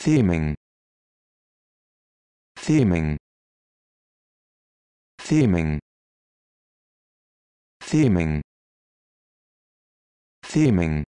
theming theming theming theming theming